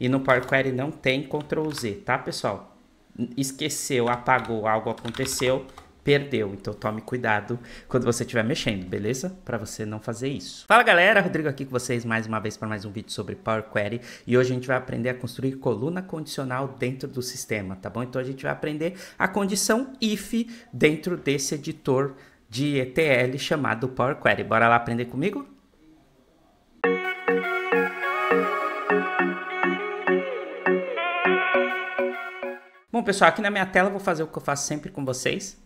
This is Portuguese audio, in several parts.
E no Power Query não tem Ctrl Z, tá, pessoal? Esqueceu, apagou, algo aconteceu, perdeu. Então tome cuidado quando você estiver mexendo, beleza? Para você não fazer isso. Fala galera, Rodrigo aqui com vocês mais uma vez para mais um vídeo sobre Power Query e hoje a gente vai aprender a construir coluna condicional dentro do sistema, tá bom? Então a gente vai aprender a condição if dentro desse editor de ETL chamado Power Query. Bora lá aprender comigo? Música Bom, pessoal, aqui na minha tela eu vou fazer o que eu faço sempre com vocês.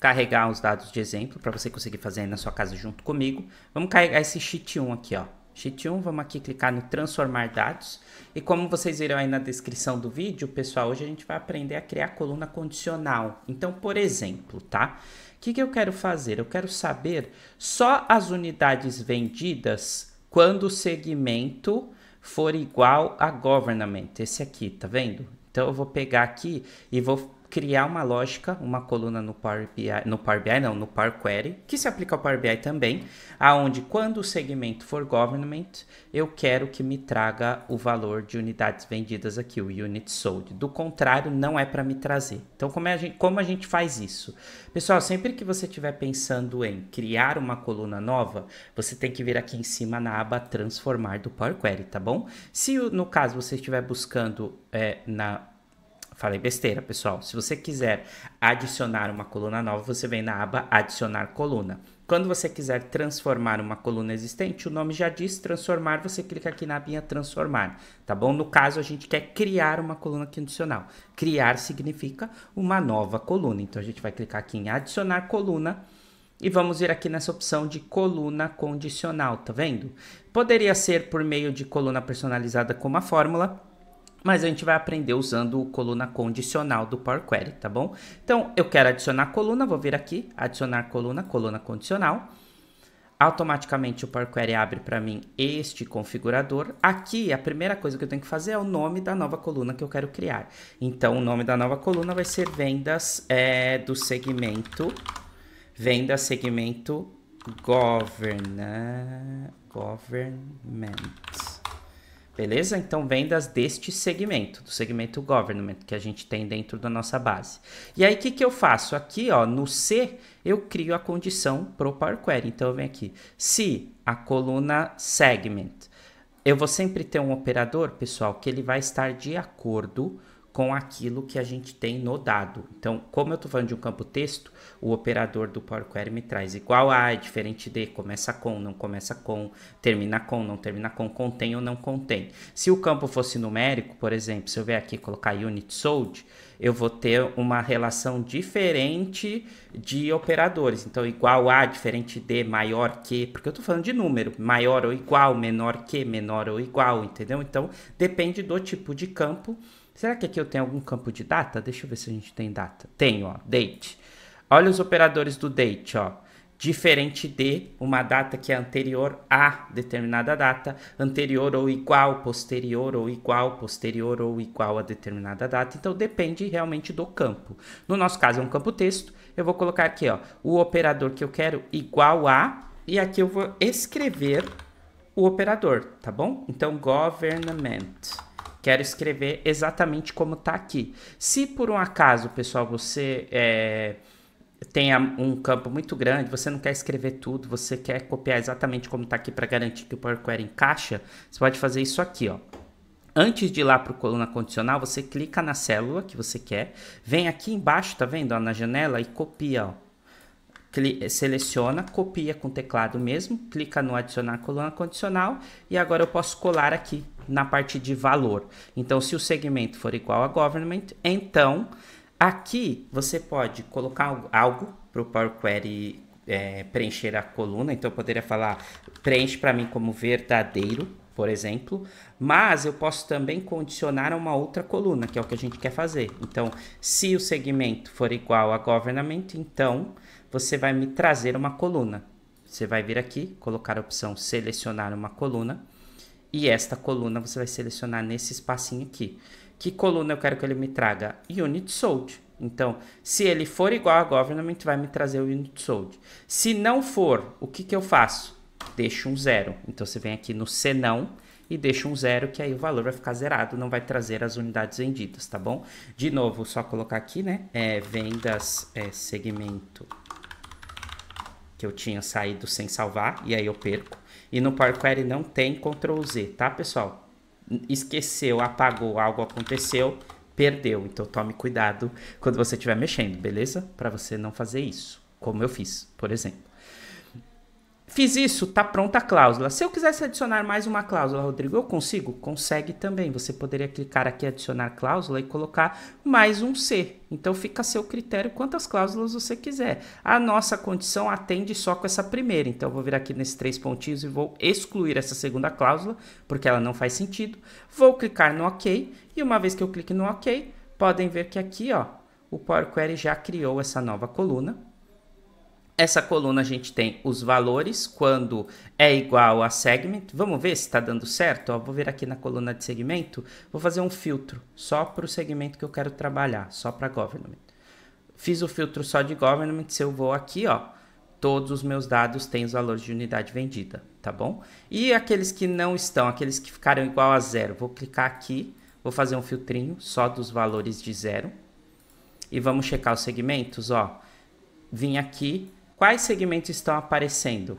Carregar os dados de exemplo para você conseguir fazer aí na sua casa junto comigo. Vamos carregar esse sheet 1 aqui, ó. Sheet 1, vamos aqui clicar no transformar dados. E como vocês viram aí na descrição do vídeo, pessoal, hoje a gente vai aprender a criar coluna condicional. Então, por exemplo, tá? O que, que eu quero fazer? Eu quero saber só as unidades vendidas quando o segmento for igual a government. Esse aqui, tá vendo? Então eu vou pegar aqui e vou criar uma lógica, uma coluna no Power BI, no Power BI não, no Power Query, que se aplica ao Power BI também, aonde quando o segmento for government, eu quero que me traga o valor de unidades vendidas aqui, o unit sold. Do contrário, não é para me trazer. Então, como, é a gente, como a gente faz isso? Pessoal, sempre que você estiver pensando em criar uma coluna nova, você tem que vir aqui em cima na aba transformar do Power Query, tá bom? Se no caso você estiver buscando é, na Falei besteira, pessoal. Se você quiser adicionar uma coluna nova, você vem na aba Adicionar Coluna. Quando você quiser transformar uma coluna existente, o nome já diz transformar, você clica aqui na abinha transformar, tá bom? No caso, a gente quer criar uma coluna condicional. Criar significa uma nova coluna. Então, a gente vai clicar aqui em adicionar coluna e vamos vir aqui nessa opção de coluna condicional, tá vendo? Poderia ser por meio de coluna personalizada com uma fórmula, mas a gente vai aprender usando o coluna condicional do Power Query, tá bom? Então, eu quero adicionar coluna, vou vir aqui, adicionar coluna, coluna condicional. Automaticamente o Power Query abre para mim este configurador. Aqui, a primeira coisa que eu tenho que fazer é o nome da nova coluna que eu quero criar. Então, o nome da nova coluna vai ser vendas é, do segmento, vendas segmento govern, government. Beleza? Então, vendas deste segmento, do segmento government que a gente tem dentro da nossa base. E aí, o que, que eu faço? Aqui, ó, no C, eu crio a condição para o Power Query. Então, eu venho aqui. Se a coluna segment, eu vou sempre ter um operador, pessoal, que ele vai estar de acordo com com aquilo que a gente tem no dado. Então, como eu estou falando de um campo texto, o operador do Power Query me traz igual a, é diferente de, começa com, não começa com, termina com, não termina com, contém ou não contém. Se o campo fosse numérico, por exemplo, se eu vier aqui colocar unit sold, eu vou ter uma relação diferente de operadores. Então, igual a, diferente de, maior que, porque eu estou falando de número, maior ou igual, menor que, menor ou igual, entendeu? Então, depende do tipo de campo Será que aqui eu tenho algum campo de data? Deixa eu ver se a gente tem data. Tenho, ó, date. Olha os operadores do date, ó. Diferente de uma data que é anterior a determinada data, anterior ou igual, posterior ou igual, posterior ou igual a determinada data. Então depende realmente do campo. No nosso caso é um campo texto. Eu vou colocar aqui, ó, o operador que eu quero igual a e aqui eu vou escrever o operador, tá bom? Então government Quero escrever exatamente como está aqui. Se por um acaso, pessoal, você é, tem um campo muito grande, você não quer escrever tudo, você quer copiar exatamente como está aqui para garantir que o Power Query encaixa, você pode fazer isso aqui, ó. Antes de ir lá para o coluna condicional, você clica na célula que você quer, vem aqui embaixo, tá vendo, ó, na janela e copia, ó seleciona, copia com o teclado mesmo, clica no adicionar coluna condicional e agora eu posso colar aqui na parte de valor. Então, se o segmento for igual a government, então aqui você pode colocar algo para o Power Query é, preencher a coluna. Então, eu poderia falar preenche para mim como verdadeiro, por exemplo, mas eu posso também condicionar a uma outra coluna, que é o que a gente quer fazer. Então, se o segmento for igual a government, então você vai me trazer uma coluna. Você vai vir aqui, colocar a opção selecionar uma coluna, e esta coluna você vai selecionar nesse espacinho aqui. Que coluna eu quero que ele me traga? Unit sold. Então, se ele for igual a government, vai me trazer o unit sold. Se não for, o que, que eu faço? deixa um zero. Então você vem aqui no senão e deixa um zero, que aí o valor vai ficar zerado, não vai trazer as unidades vendidas, tá bom? De novo, só colocar aqui, né? É, vendas é, segmento que eu tinha saído sem salvar, e aí eu perco. E no Power Query não tem Ctrl Z, tá, pessoal? Esqueceu, apagou, algo aconteceu, perdeu. Então tome cuidado quando você estiver mexendo, beleza? Para você não fazer isso, como eu fiz, por exemplo. Fiz isso, tá pronta a cláusula. Se eu quisesse adicionar mais uma cláusula, Rodrigo, eu consigo? Consegue também. Você poderia clicar aqui adicionar cláusula e colocar mais um C. Então fica a seu critério quantas cláusulas você quiser. A nossa condição atende só com essa primeira. Então eu vou vir aqui nesses três pontinhos e vou excluir essa segunda cláusula, porque ela não faz sentido. Vou clicar no OK e uma vez que eu clique no OK, podem ver que aqui, ó, o Power Query já criou essa nova coluna essa coluna a gente tem os valores, quando é igual a segment. Vamos ver se está dando certo? Ó, vou vir aqui na coluna de segmento, vou fazer um filtro só para o segmento que eu quero trabalhar, só para government. Fiz o filtro só de government, se eu vou aqui, ó, todos os meus dados têm os valores de unidade vendida, tá bom? E aqueles que não estão, aqueles que ficaram igual a zero, vou clicar aqui, vou fazer um filtrinho só dos valores de zero. E vamos checar os segmentos, ó. Vim aqui, Quais segmentos estão aparecendo?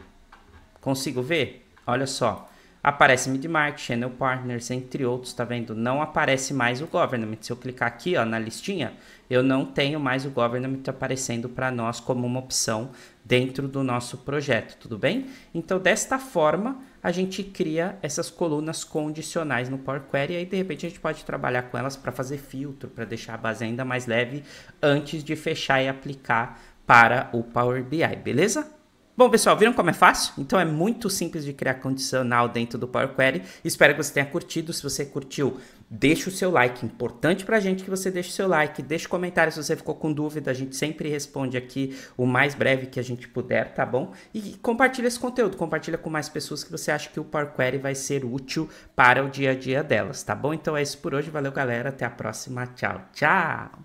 Consigo ver? Olha só. Aparece Midmarket, Channel Partners, entre outros, tá vendo? Não aparece mais o Government. Se eu clicar aqui, ó, na listinha, eu não tenho mais o Government aparecendo para nós como uma opção dentro do nosso projeto, tudo bem? Então, desta forma, a gente cria essas colunas condicionais no Power Query e aí, de repente, a gente pode trabalhar com elas para fazer filtro, para deixar a base ainda mais leve antes de fechar e aplicar para o Power BI, beleza? Bom, pessoal, viram como é fácil? Então é muito simples de criar condicional dentro do Power Query. Espero que você tenha curtido. Se você curtiu, deixa o seu like. Importante para a gente que você deixe o seu like. Deixe comentário se você ficou com dúvida. A gente sempre responde aqui o mais breve que a gente puder, tá bom? E compartilha esse conteúdo. Compartilha com mais pessoas que você acha que o Power Query vai ser útil para o dia a dia delas, tá bom? Então é isso por hoje. Valeu, galera. Até a próxima. Tchau, tchau.